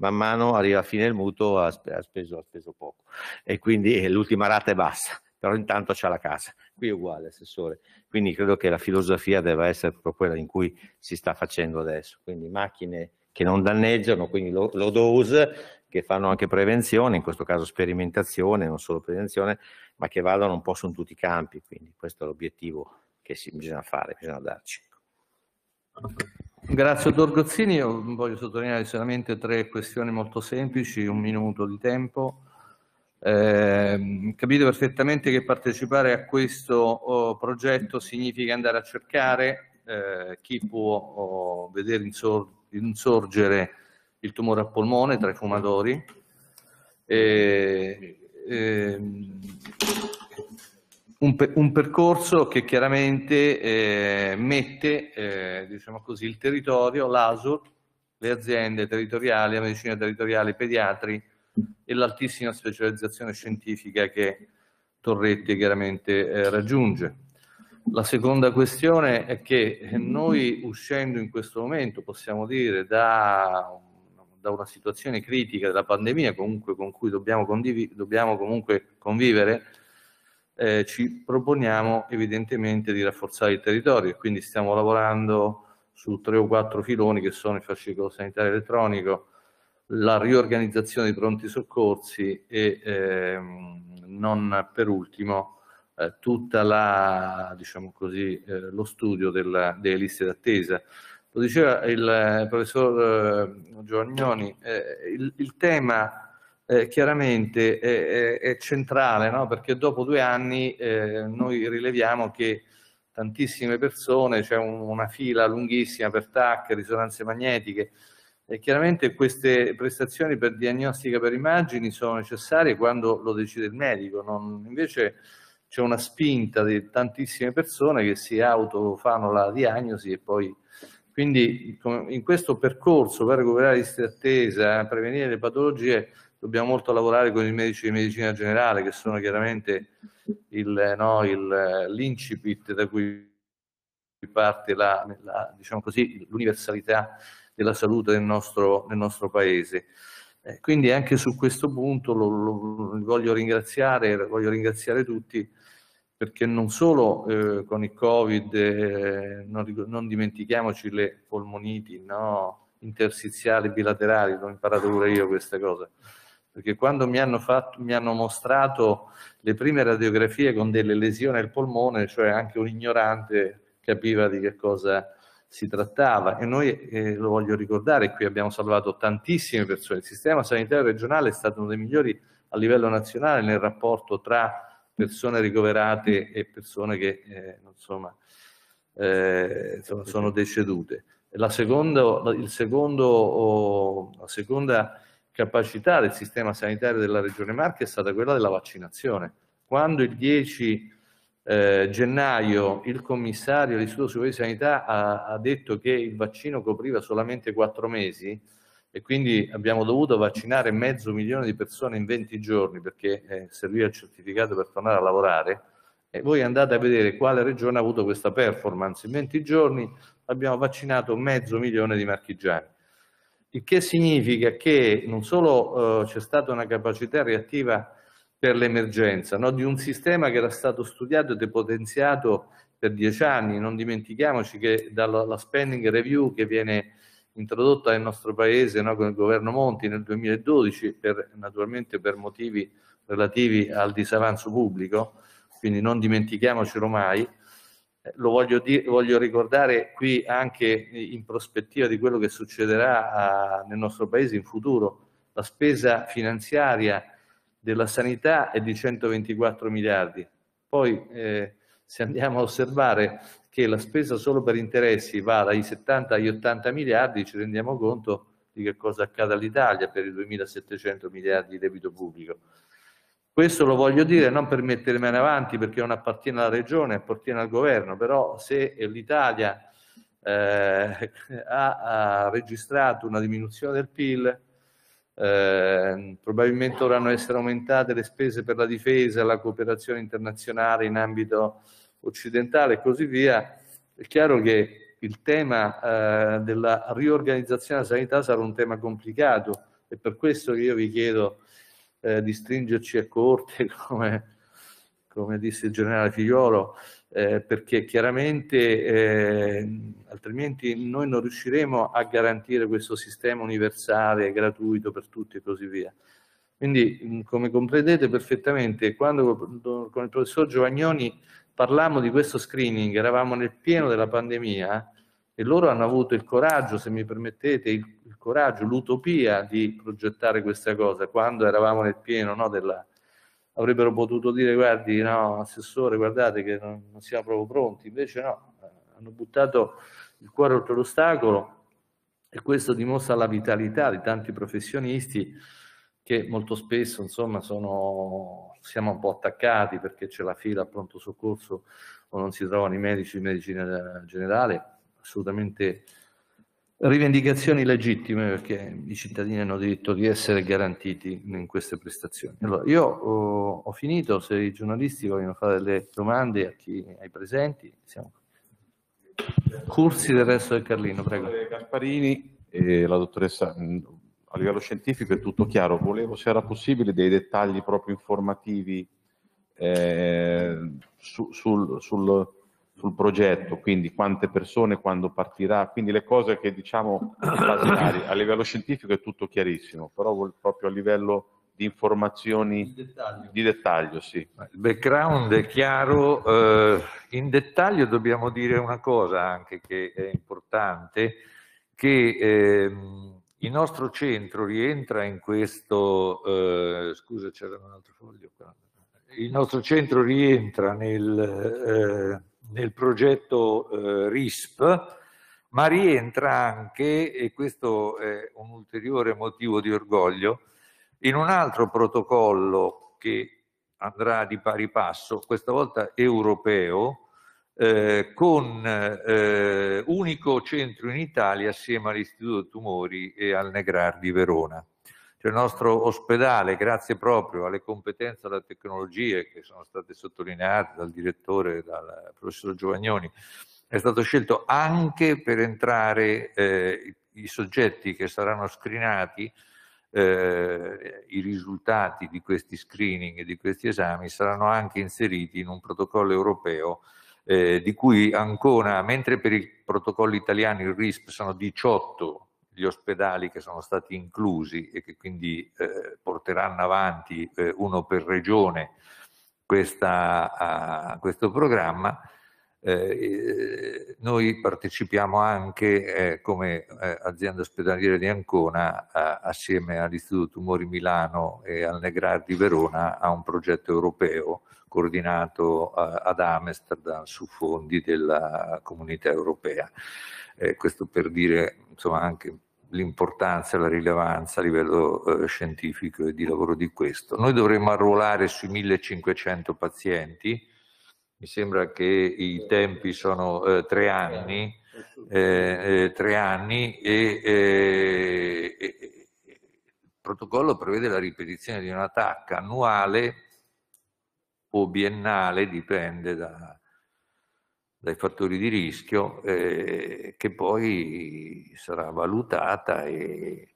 man mano arriva a fine il mutuo, ha, speso, ha speso poco e quindi eh, l'ultima rata è bassa, però intanto c'ha la casa. Qui è uguale, assessore. Quindi credo che la filosofia debba essere proprio quella in cui si sta facendo adesso. Quindi macchine che non danneggiano, quindi low, dose, che fanno anche prevenzione, in questo caso sperimentazione, non solo prevenzione, ma che vadano un po' su tutti i campi. Quindi questo è l'obiettivo che si, bisogna fare, bisogna darci. Grazie dottor Gozzini, io voglio sottolineare solamente tre questioni molto semplici, un minuto di tempo. Eh, capite perfettamente che partecipare a questo oh, progetto significa andare a cercare eh, chi può oh, vedere insor- insorgere il tumore al polmone tra i fumatori. Eh, un, un, percorso che chiaramente eh, mette eh, diciamo così, il territorio, l'ASUR, le aziende territoriali, la medicina territoriale, i pediatri e l'altissima specializzazione scientifica che Torretti chiaramente eh, raggiunge. La seconda questione è che noi uscendo in questo momento, possiamo dire, da, da una situazione critica della pandemia comunque, con cui dobbiamo, dobbiamo comunque convivere, eh, ci proponiamo evidentemente di rafforzare il territorio e quindi stiamo lavorando su tre o quattro filoni che sono il fascicolo sanitario elettronico, la riorganizzazione dei pronti soccorsi e ehm, non per ultimo eh, tutto diciamo eh, lo studio della, delle liste d'attesa. Lo diceva il eh, professor eh, Giovagnoni, eh, il, il tema eh, chiaramente è, è, è centrale, no? perché dopo due anni eh, noi rileviamo che tantissime persone, c'è un, una fila lunghissima per TAC, risonanze magnetiche, e chiaramente queste prestazioni per diagnostica per immagini sono necessarie quando lo decide il medico, non, invece c'è una spinta di tantissime persone che si autofanno la diagnosi e poi quindi in questo percorso per recuperare liste d'attesa, eh, prevenire le patologie dobbiamo molto lavorare con i medici di medicina generale, che sono chiaramente il, no, il, l'incipit da cui parte la, la, diciamo così, l'universalità della salute nel nostro, nel nostro paese. Eh, quindi anche su questo punto lo, lo, lo voglio ringraziare, lo voglio ringraziare tutti perché non solo eh, con il Covid, eh, non, non, dimentichiamoci le polmoniti no? interstiziali bilaterali, l'ho imparato pure io questa cosa, perché quando mi hanno, fatto, mi hanno, mostrato le prime radiografie con delle lesioni al polmone, cioè anche un ignorante capiva di che cosa si trattava e noi, eh, lo voglio ricordare, qui abbiamo salvato tantissime persone, il sistema sanitario regionale è stato uno dei migliori a livello nazionale nel rapporto tra persone ricoverate e persone che eh, insomma, eh, insomma, sono decedute. La seconda, il secondo, oh, la seconda capacità del sistema sanitario della Regione Marche è stata quella della vaccinazione. Quando il 10 eh, gennaio il commissario dell'Istituto Superiore di Sanità ha, ha, detto che il vaccino copriva solamente 4 mesi e quindi abbiamo dovuto vaccinare mezzo milione di persone in 20 giorni perché eh, serviva il certificato per tornare a lavorare e voi andate a vedere quale regione ha avuto questa performance. In 20 giorni abbiamo vaccinato mezzo milione di marchigiani il che significa che non solo eh, c'è stata una capacità reattiva per l'emergenza, no? di un sistema che era stato studiato e depotenziato per dieci anni, non dimentichiamoci che dalla spending review che viene introdotta nel nostro paese no, con il governo Monti nel 2012, per, naturalmente per motivi relativi al disavanzo pubblico, quindi non dimentichiamocelo mai, eh, lo voglio, dire, voglio, ricordare qui anche in prospettiva di quello che succederà a, nel nostro Paese in futuro, la spesa finanziaria della sanità è di 124 miliardi. Poi eh, se andiamo a osservare che la spesa solo per interessi va dai 70 agli 80 miliardi, ci rendiamo conto di che cosa accade all'Italia per i 2.700 miliardi di debito pubblico. Questo lo voglio dire non per mettermi avanti perché non appartiene alla regione, appartiene al governo, però se l'Italia eh, ha, ha, registrato una diminuzione del PIL, eh, probabilmente dovranno essere aumentate le spese per la difesa, la cooperazione internazionale in ambito occidentale e così via. È chiaro che il tema eh, della riorganizzazione della sanità sarà un tema complicato e per questo che io vi chiedo eh, di stringerci a corte, come, come disse il generale Figliolo, eh, perché chiaramente eh, altrimenti noi non riusciremo a garantire questo sistema universale, gratuito per tutti e così via. Quindi, mm, come comprendete perfettamente, quando con il professor Giovagnoni parlammo di questo screening, eravamo nel pieno della pandemia, e loro hanno avuto il coraggio, se mi permettete, il, il coraggio, l'utopia di progettare questa cosa quando eravamo nel pieno no, della, avrebbero potuto dire guardi no assessore guardate che non, non, siamo proprio pronti invece no hanno buttato il cuore oltre l'ostacolo e questo dimostra la vitalità di tanti professionisti che molto spesso insomma sono siamo un po' attaccati perché c'è la fila a pronto soccorso o non si trovano i medici i in medicina generale assolutamente rivendicazioni legittime perché i cittadini hanno diritto di essere garantiti in queste prestazioni. Allora, io ho, oh, ho finito, se i giornalisti vogliono fare delle domande a chi, ai presenti, siamo Corsi del resto del Carlino, prego. Gasparini e la dottoressa, mm, a livello scientifico è tutto chiaro, volevo se era possibile dei dettagli proprio informativi eh, su, sul, sul sul progetto, quindi quante persone, quando partirà, quindi le cose che diciamo basilari. A livello scientifico è tutto chiarissimo, però proprio a livello di informazioni di dettaglio, di dettaglio sì. Il background è chiaro, eh, in dettaglio dobbiamo dire una cosa anche che è importante, che eh, il nostro centro rientra in questo, eh, scusa c'era un altro foglio qua, il nostro centro rientra nel eh, nel progetto eh, RISP, ma rientra anche, e questo è un ulteriore motivo di orgoglio, in un altro protocollo che andrà di pari passo, questa volta europeo, eh, con eh, unico centro in Italia assieme all'Istituto Tumori e al Negrar di Verona. Cioè il nostro ospedale, grazie proprio alle competenze e alle tecnologie che sono state sottolineate dal direttore, dal professor Giovagnoni, è stato scelto anche per entrare eh, i, soggetti che saranno screenati eh, i risultati di questi screening e di questi esami saranno anche inseriti in un protocollo europeo eh, di cui ancora, mentre per i protocolli italiani il RISP sono 18 gli ospedali che sono stati inclusi e che quindi eh, porteranno avanti eh, uno per regione questa, questo programma, eh, eh, noi partecipiamo anche eh, come eh, azienda ospedaliera di Ancona assieme all'Istituto Tumori Milano e al Negrar di Verona a un progetto europeo coordinato eh, ad Amsterdam su fondi della comunità europea. Eh, questo per dire insomma, anche l'importanza e la rilevanza a livello eh, scientifico e di lavoro di questo. Noi dovremmo arruolare sui 1500 pazienti, mi sembra che i tempi sono eh, tre anni, eh, eh tre anni eh, e, il protocollo prevede la ripetizione di un'attacca annuale o biennale, dipende da, dai fattori di rischio eh, che poi sarà valutata e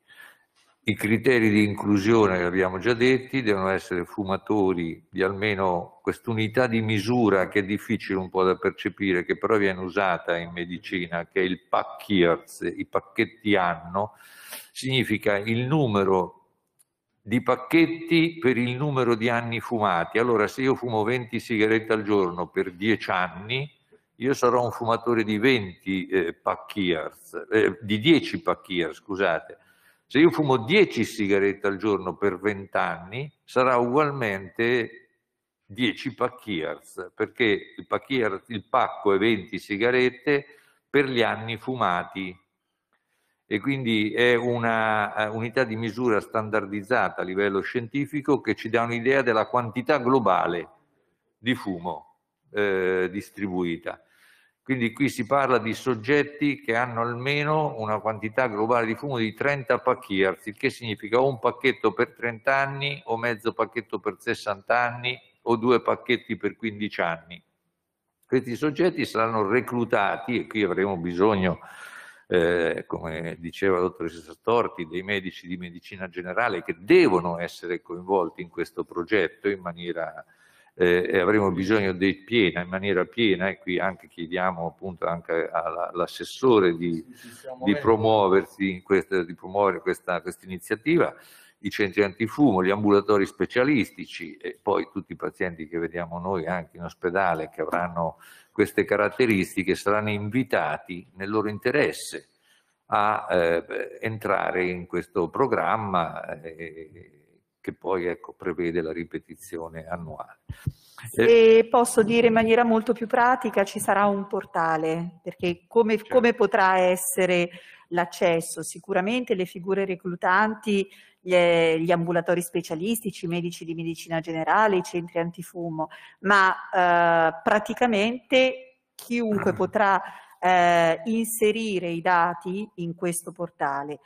i criteri di inclusione che abbiamo già detti devono essere fumatori di almeno quest'unità di misura che è difficile un po' da percepire, che però viene usata in medicina, che è il pack years, i pacchetti anno, significa il numero di pacchetti per il numero di anni fumati. Allora se io fumo 20 sigarette al giorno per 10 anni, io sarò un fumatore di 20 eh, pacchiers, eh, di 10 pacchiers, scusate. Se io fumo 10 sigarette al giorno per 20 anni, sarà ugualmente 10 pacchiers, perché il, pacchiers, il pacco è 20 sigarette per gli anni fumati. E quindi è una eh, unità di misura standardizzata a livello scientifico che ci dà un'idea della quantità globale di fumo eh, distribuita. Quindi qui si parla di soggetti che hanno almeno una quantità globale di fumo di 30 pacchierzi, il che significa un pacchetto per 30 anni o mezzo pacchetto per 60 anni o due pacchetti per 15 anni. Questi soggetti saranno reclutati e qui avremo bisogno, eh, come diceva la dottoressa Storti, dei medici di medicina generale che devono essere coinvolti in questo progetto in maniera eh, avremo bisogno di piena, in maniera piena, e qui anche chiediamo appunto anche all'assessore di, di, promuoversi in questa, di promuovere questa quest iniziativa, i centri antifumo, gli ambulatori specialistici e poi tutti i pazienti che vediamo noi anche in ospedale che avranno queste caratteristiche saranno invitati nel loro interesse a eh, entrare in questo programma. Eh, che poi ecco, prevede la ripetizione annuale. E eh, posso dire in maniera molto più pratica, ci sarà un portale, perché come, certo. come potrà essere l'accesso? Sicuramente le figure reclutanti, gli, gli, ambulatori specialistici, i medici di medicina generale, i centri antifumo, ma eh, praticamente chiunque mm. potrà eh, inserire i dati in questo portale.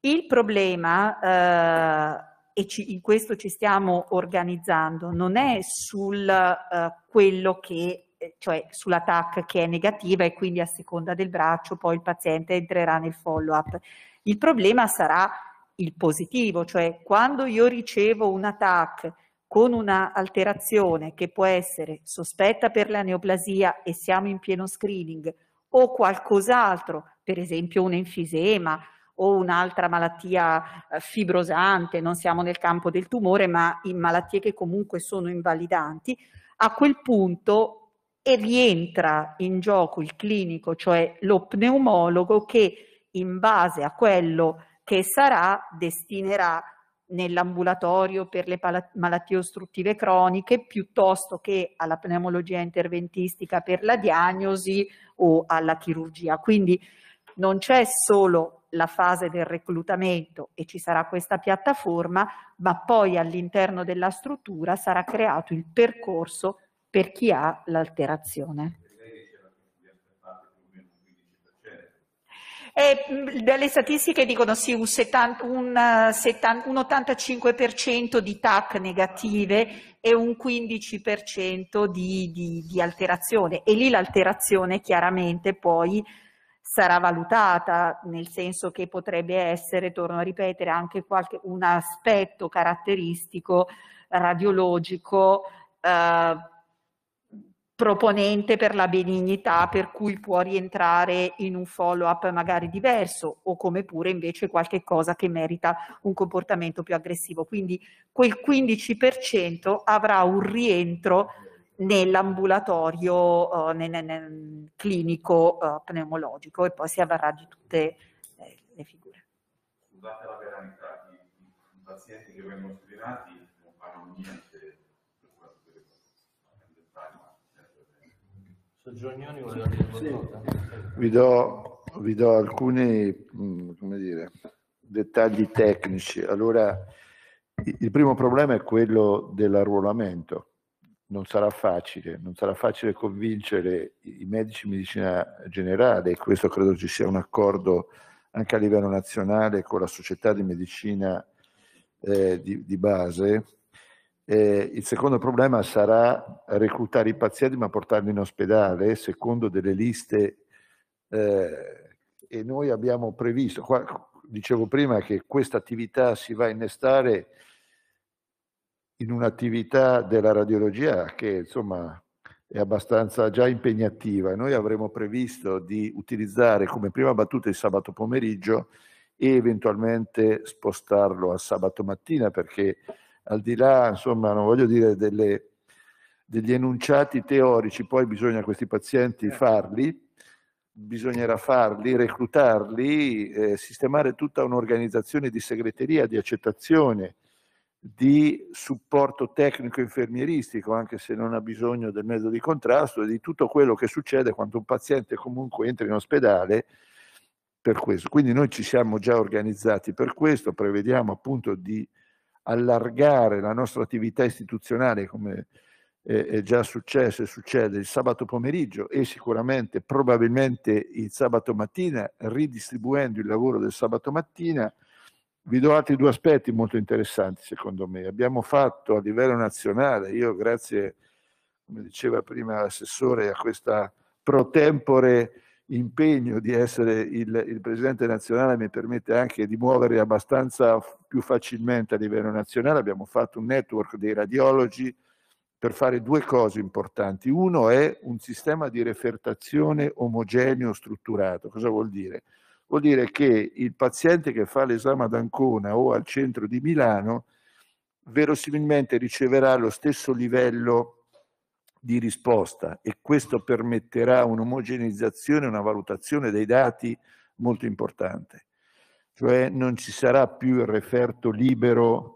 Il problema... Eh, e ci, in questo ci stiamo organizzando, non è sul eh, quello che, eh, cioè sulla TAC che è negativa e quindi a seconda del braccio poi il paziente entrerà nel follow-up. Il problema sarà il positivo, cioè quando io ricevo una TAC con una alterazione che può essere sospetta per la neoplasia e siamo in pieno screening o qualcos'altro, per esempio un enfisema o un'altra malattia eh, fibrosante, non siamo nel campo del tumore, ma in malattie che comunque sono invalidanti, a quel punto rientra in gioco il clinico, cioè lo pneumologo che in base a quello che sarà destinerà nell'ambulatorio per le malattie ostruttive croniche piuttosto che alla pneumologia interventistica per la diagnosi o alla chirurgia. Quindi non c'è solo la fase del reclutamento e ci sarà questa piattaforma, ma poi all'interno della struttura sarà creato il percorso per chi ha l'alterazione. Eh, dalle statistiche dicono sì, un, 70, un, 70, un 85% di TAC negative e un 15% di, di, di alterazione. E lì l'alterazione chiaramente poi sarà valutata, nel senso che potrebbe essere, torno a ripetere, anche qualche, un aspetto caratteristico radiologico eh, proponente per la benignità per cui può rientrare in un follow up magari diverso o come pure invece qualche cosa che merita un comportamento più aggressivo. Quindi quel 15% avrà un rientro nell'ambulatorio eh, nel, nel clinico eh, pneumologico e poi si avverrà di tutte eh, le figure. Scusate la verità, i, pazienti che vengono screenati non fanno niente per questo che Soggiornioni voleva dire qualcosa. Vi do, vi do alcuni mm, come dire, dettagli tecnici. Allora, il primo problema è quello dell'arruolamento non sarà facile, non sarà facile convincere i medici di medicina generale e questo credo ci sia un accordo anche a livello nazionale con la società di medicina eh, di, di, base. Eh, il secondo problema sarà reclutare i pazienti ma portarli in ospedale secondo delle liste eh, e noi abbiamo previsto, qua, dicevo prima che questa attività si va a innestare in un'attività della radiologia che insomma è abbastanza già impegnativa. Noi avremmo previsto di utilizzare come prima battuta il sabato pomeriggio e eventualmente spostarlo a sabato mattina perché al di là, insomma, non voglio dire delle, degli enunciati teorici, poi bisogna questi pazienti certo. farli, bisognerà farli, reclutarli, eh, sistemare tutta un'organizzazione di segreteria, di accettazione, di supporto tecnico infermieristico, anche se non ha bisogno del mezzo di contrasto, e di tutto quello che succede quando un paziente comunque entra in ospedale per questo. Quindi noi ci siamo già organizzati per questo, prevediamo appunto di allargare la nostra attività istituzionale come è già successo e succede il sabato pomeriggio e sicuramente probabilmente il sabato mattina, ridistribuendo il lavoro del sabato mattina vi do altri due aspetti molto interessanti, secondo me. Abbiamo fatto a livello nazionale, io grazie, come diceva prima l'assessore, a questo pro tempore impegno di essere il, il, presidente nazionale mi permette anche di muovere abbastanza più facilmente a livello nazionale. Abbiamo fatto un network dei radiologi per fare due cose importanti. Uno è un sistema di refertazione omogeneo strutturato. Cosa vuol dire? Vuol dire che il paziente che fa l'esame ad Ancona o al centro di Milano verosimilmente riceverà lo stesso livello di risposta e questo permetterà un'omogeneizzazione, una valutazione dei dati molto importante. Cioè non ci sarà più il referto libero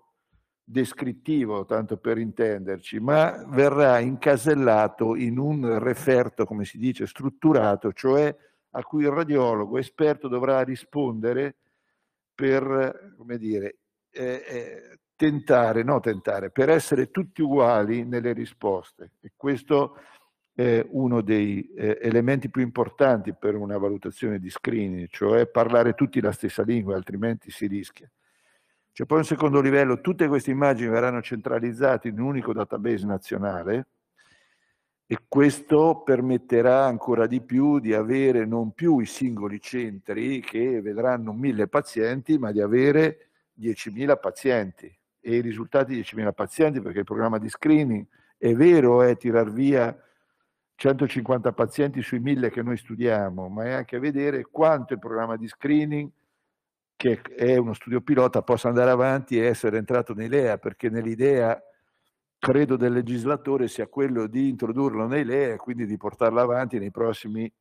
descrittivo, tanto per intenderci, ma verrà incasellato in un referto, come si dice, strutturato, cioè a cui il radiologo esperto dovrà rispondere per, come dire, eh, eh, tentare, no tentare, per essere tutti uguali nelle risposte. E questo è uno dei eh, elementi più importanti per una valutazione di screening, cioè parlare tutti la stessa lingua, altrimenti si rischia. C'è cioè, poi un secondo livello, tutte queste immagini verranno centralizzate in un unico database nazionale, e questo permetterà ancora di più di avere non più i singoli centri che vedranno mille pazienti, ma di avere 10.000 pazienti e i risultati di 10.000 pazienti perché il programma di screening è vero è tirar via 150 pazienti sui 1000 che noi studiamo, ma è anche vedere quanto il programma di screening che è uno studio pilota possa andare avanti e essere entrato nell'idea, perché nell'idea credo del legislatore sia quello di introdurlo nei LEA e quindi di portarlo avanti nei prossimi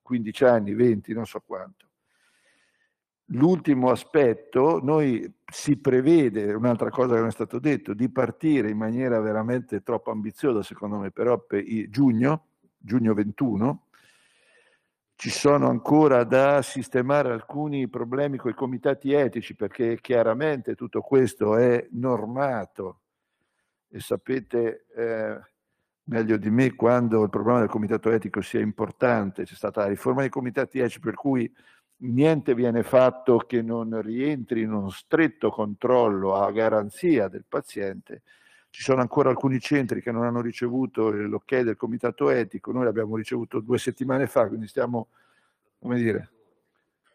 15 anni, 20, non so quanto. L'ultimo aspetto, noi si prevede, un'altra cosa che non è stato detto, di partire in maniera veramente troppo ambiziosa, secondo me, però per giugno, giugno 21, ci sono ancora da sistemare alcuni problemi con i comitati etici, perché chiaramente tutto questo è normato e sapete eh, meglio di me quando il problema del comitato etico sia importante, c'è stata la riforma dei comitati etici per cui niente viene fatto che non rientri in uno stretto controllo a garanzia del paziente. Ci sono ancora alcuni centri che non hanno ricevuto l'ok del comitato etico, noi l'abbiamo ricevuto due settimane fa, quindi stiamo, come dire,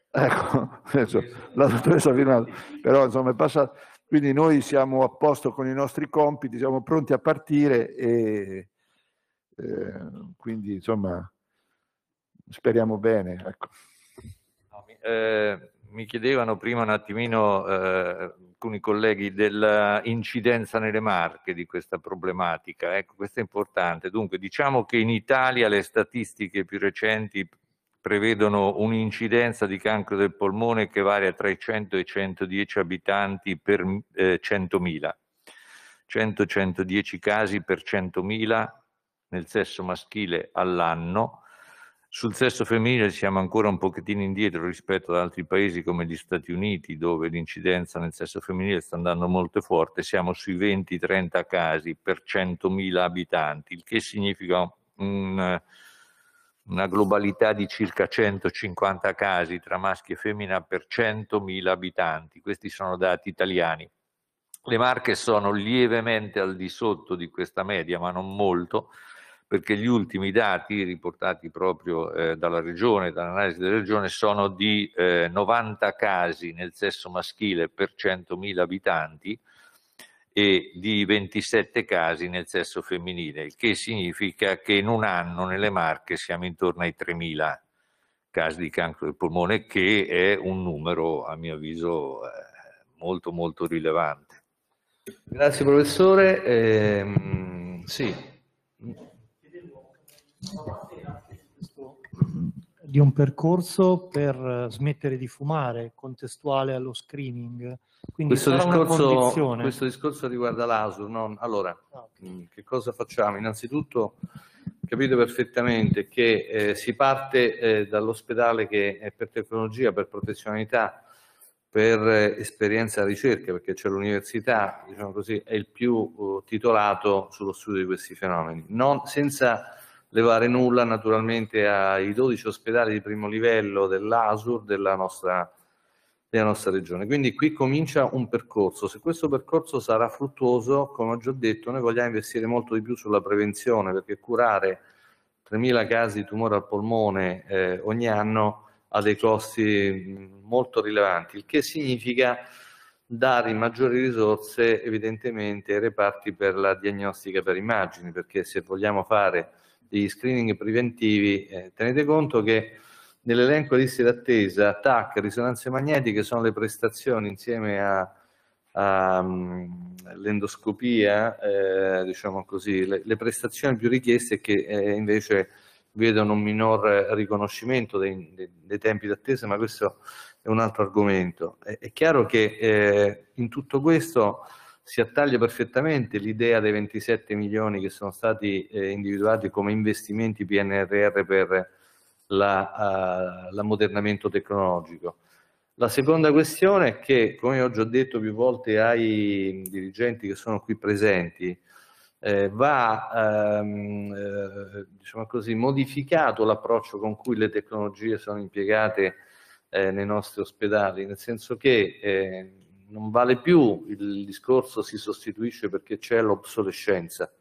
ecco, la dottoressa ha firmato, però insomma è passata quindi noi siamo a posto con i nostri compiti, siamo pronti a partire e eh, quindi insomma speriamo bene. Ecco. Eh, mi chiedevano prima un attimino eh, alcuni colleghi dell'incidenza nelle marche di questa problematica. Ecco, questo è importante. Dunque, diciamo che in Italia le statistiche più recenti prevedono un'incidenza di cancro del polmone che varia tra i 100 e i 110 abitanti per eh, 100.000. 100-110 casi per 100.000 nel sesso maschile all'anno. Sul sesso femminile siamo ancora un pochettino indietro rispetto ad altri paesi come gli Stati Uniti, dove l'incidenza nel sesso femminile sta andando molto forte. Siamo sui 20-30 casi per 100.000 abitanti, il che significa un una globalità di circa 150 casi tra maschi e femmina per 100.000 abitanti, questi sono dati italiani. Le Marche sono lievemente al di sotto di questa media, ma non molto, perché gli ultimi dati riportati proprio eh, dalla regione, dall'analisi della regione, sono di eh, 90 casi nel sesso maschile per 100.000 abitanti, e di 27 casi nel sesso femminile, il che significa che in un anno nelle Marche siamo intorno ai 3.000 casi di cancro del polmone, che è un numero a mio avviso eh, molto molto rilevante. Grazie professore. Eh, sì di un percorso per eh, smettere di fumare contestuale allo screening. Quindi questo, discorso, questo discorso riguarda l'ASUR. No? Allora, ah, okay. Mm, che cosa facciamo? Innanzitutto capite perfettamente che eh, si parte eh, dall'ospedale che è per tecnologia, per professionalità, per eh, esperienza ricerca, perché c'è l'università, diciamo così, è il più oh, titolato sullo studio di questi fenomeni. Non, senza levare nulla naturalmente ai 12 ospedali di primo livello dell'ASUR della nostra, della nostra regione. Quindi qui comincia un percorso. Se questo percorso sarà fruttuoso, come ho già detto, noi vogliamo investire molto di più sulla prevenzione perché curare 3.000 casi di tumore al polmone eh, ogni anno ha dei costi molto rilevanti, il che significa dare maggiori risorse evidentemente ai reparti per la diagnostica per immagini, perché se vogliamo fare degli screening preventivi, eh, tenete conto che nell'elenco liste d'attesa TAC, risonanze magnetiche sono le prestazioni insieme all'endoscopia, mm, eh, diciamo così, le, le, prestazioni più richieste che eh, invece vedono un minor riconoscimento dei, dei, dei tempi d'attesa, ma questo è un altro argomento. È, è chiaro che eh, in tutto questo si attaglia perfettamente l'idea dei 27 milioni che sono stati eh, individuati come investimenti PNRR per la, uh, l'ammodernamento tecnologico. La seconda questione è che, come ho già detto più volte ai dirigenti che sono qui presenti, eh, va ehm, eh, diciamo così, modificato l'approccio con cui le tecnologie sono impiegate eh, nei nostri ospedali, nel senso che eh, non vale più il discorso si sostituisce perché c'è l'obsolescenza.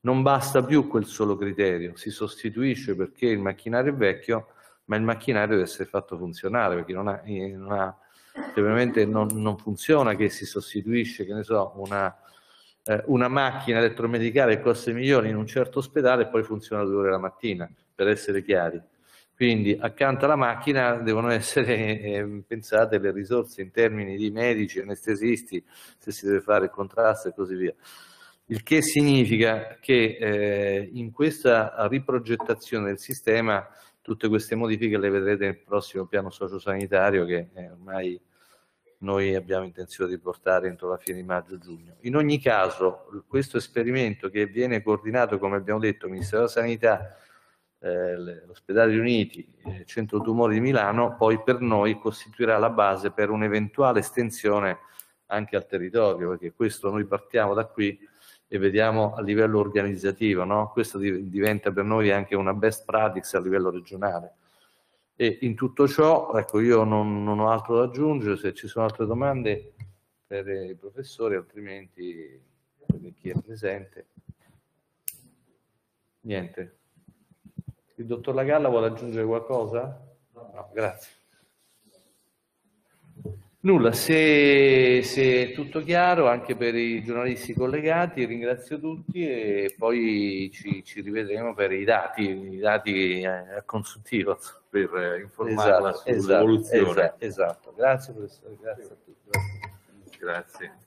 Non basta più quel solo criterio, si sostituisce perché il macchinario è vecchio, ma il macchinario deve essere fatto funzionare, perché non ha, eh, non ha cioè veramente non, non, funziona che si sostituisce, che ne so, una, eh, una macchina elettromedicale che costa milioni in un certo ospedale e poi funziona due ore la mattina, per essere chiari. Quindi accanto alla macchina devono essere eh, pensate le risorse in termini di medici, anestesisti, se si deve fare il contrasto e così via. Il che significa che eh, in questa riprogettazione del sistema tutte queste modifiche le vedrete nel prossimo piano sociosanitario che eh, ormai noi abbiamo intenzione di portare entro la fine di maggio-giugno. In ogni caso questo esperimento che viene coordinato, come abbiamo detto, Ministero della Sanità eh, l'ospedale Uniti, il eh, centro tumori di Milano, poi per noi costituirà la base per un'eventuale estensione anche al territorio, perché questo noi partiamo da qui e vediamo a livello organizzativo, no? questo diventa per noi anche una best practice a livello regionale. E in tutto ciò, ecco, io non, non ho altro da aggiungere, se ci sono altre domande per i professori, altrimenti per chi è presente. Niente. Il dottor Lagalla vuole aggiungere qualcosa? No, grazie. Nulla, se, se, è tutto chiaro, anche per i giornalisti collegati, ringrazio tutti e poi ci, ci rivedremo per i dati, i dati a eh, consultivo. Per informare esatto, sull'evoluzione. Esatto, esatto, esatto, grazie professore, grazie a tutti. Grazie. grazie.